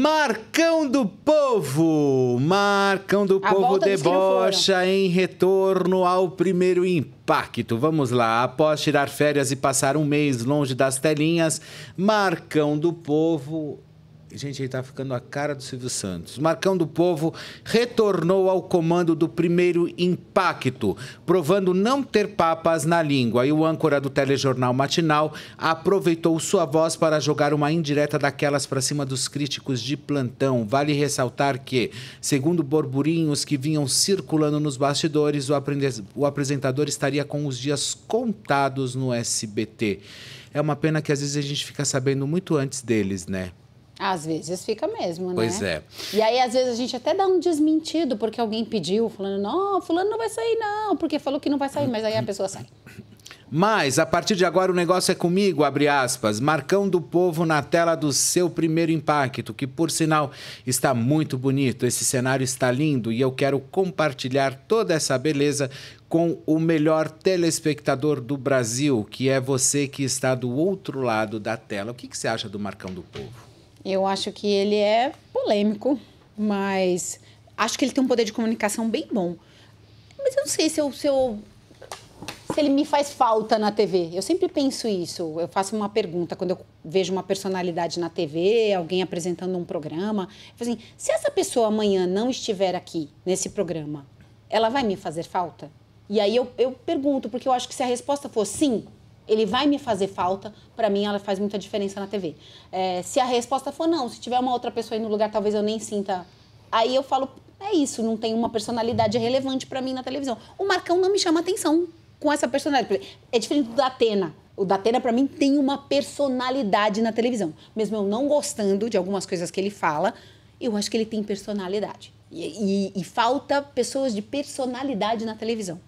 Marcão do Povo! Marcão do A Povo debocha em retorno ao primeiro impacto. Vamos lá, após tirar férias e passar um mês longe das telinhas, Marcão do Povo Gente, ele tá ficando a cara do Silvio Santos. Marcão do Povo retornou ao comando do primeiro impacto, provando não ter papas na língua. E o âncora do telejornal matinal aproveitou sua voz para jogar uma indireta daquelas para cima dos críticos de plantão. Vale ressaltar que, segundo borburinhos que vinham circulando nos bastidores, o, o apresentador estaria com os dias contados no SBT. É uma pena que às vezes a gente fica sabendo muito antes deles, né? Às vezes fica mesmo, né? Pois é. E aí, às vezes, a gente até dá um desmentido, porque alguém pediu, falando, não, fulano não vai sair, não, porque falou que não vai sair, mas aí a pessoa sai. Mas, a partir de agora, o negócio é comigo, abre aspas. Marcão do Povo na tela do seu primeiro impacto, que, por sinal, está muito bonito. Esse cenário está lindo e eu quero compartilhar toda essa beleza com o melhor telespectador do Brasil, que é você que está do outro lado da tela. O que, que você acha do Marcão do Povo? Eu acho que ele é polêmico, mas acho que ele tem um poder de comunicação bem bom. Mas eu não sei se eu, se eu se ele me faz falta na TV. Eu sempre penso isso. Eu faço uma pergunta quando eu vejo uma personalidade na TV, alguém apresentando um programa. assim, se essa pessoa amanhã não estiver aqui nesse programa, ela vai me fazer falta? E aí eu, eu pergunto, porque eu acho que se a resposta for sim, ele vai me fazer falta, para mim ela faz muita diferença na TV. É, se a resposta for não, se tiver uma outra pessoa aí no lugar, talvez eu nem sinta. Aí eu falo, é isso, não tem uma personalidade relevante para mim na televisão. O Marcão não me chama atenção com essa personalidade. É diferente do da Atena. O da Atena, para mim, tem uma personalidade na televisão. Mesmo eu não gostando de algumas coisas que ele fala, eu acho que ele tem personalidade. E, e, e falta pessoas de personalidade na televisão.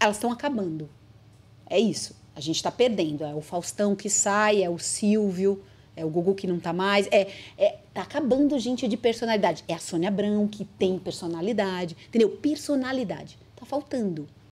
Elas estão acabando. É isso. A gente está perdendo. É o Faustão que sai, é o Silvio, é o Gugu que não tá mais. É, é, tá acabando gente de personalidade. É a Sônia Abrão que tem personalidade, entendeu? Personalidade. Tá faltando.